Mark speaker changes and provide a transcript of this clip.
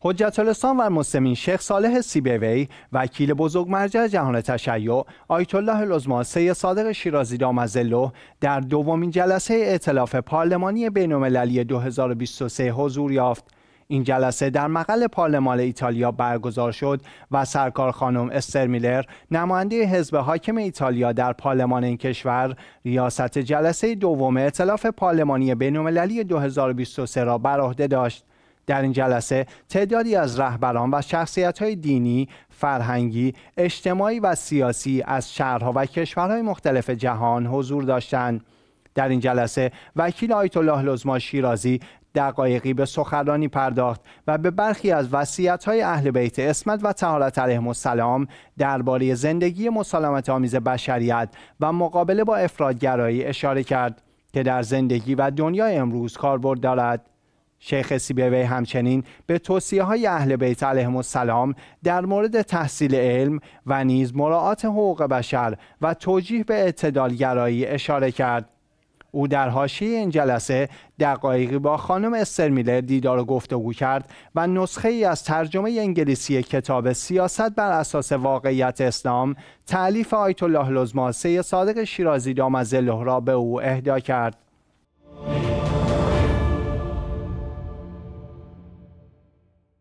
Speaker 1: حجت الاسلام و مسلمین شیخ صالح سیبوی وکیل بزرگ مرجع جهان تشیع آیت الله العظما سید صادق شیرازی دامزلو در دومین جلسه ائتلاف پارلمانی بین‌المللی 2023 حضور یافت این جلسه در مقل پارلمان ایتالیا برگزار شد و سرکار خانم استر میلر نماینده حزب حاکم ایتالیا در پارلمان این کشور ریاست جلسه دوم ائتلاف پارلمانی بین‌المللی 2023 را بر عهده داشت در این جلسه تعدادی از رهبران و های دینی، فرهنگی، اجتماعی و سیاسی از شهرها و کشورهای مختلف جهان حضور داشتند. در این جلسه وکیل آیت الله لزما شیرازی دقایقی به سخنرانی پرداخت و به برخی از های اهل بیت اسمت و تهارت علیهم السلام درباره زندگی مسالمت آمیز بشریت و مقابله با افرادگرایی اشاره کرد که در زندگی و دنیای امروز کاربرد دارد. شیخ سیبوی همچنین به توصیه های اهل بیت علیهم السلام در مورد تحصیل علم و نیز مراعات حقوق بشر و توجیه به اعتدالگرایی اشاره کرد. او در حاشیه این جلسه دقایقی با خانم استر میلر دیدار و گفتگو کرد و نسخه ای از ترجمه انگلیسی کتاب سیاست بر اساس واقعیت اسلام تعلیف آیت الله لزماسه صادق شیرازی دامزله را به او اهدا کرد.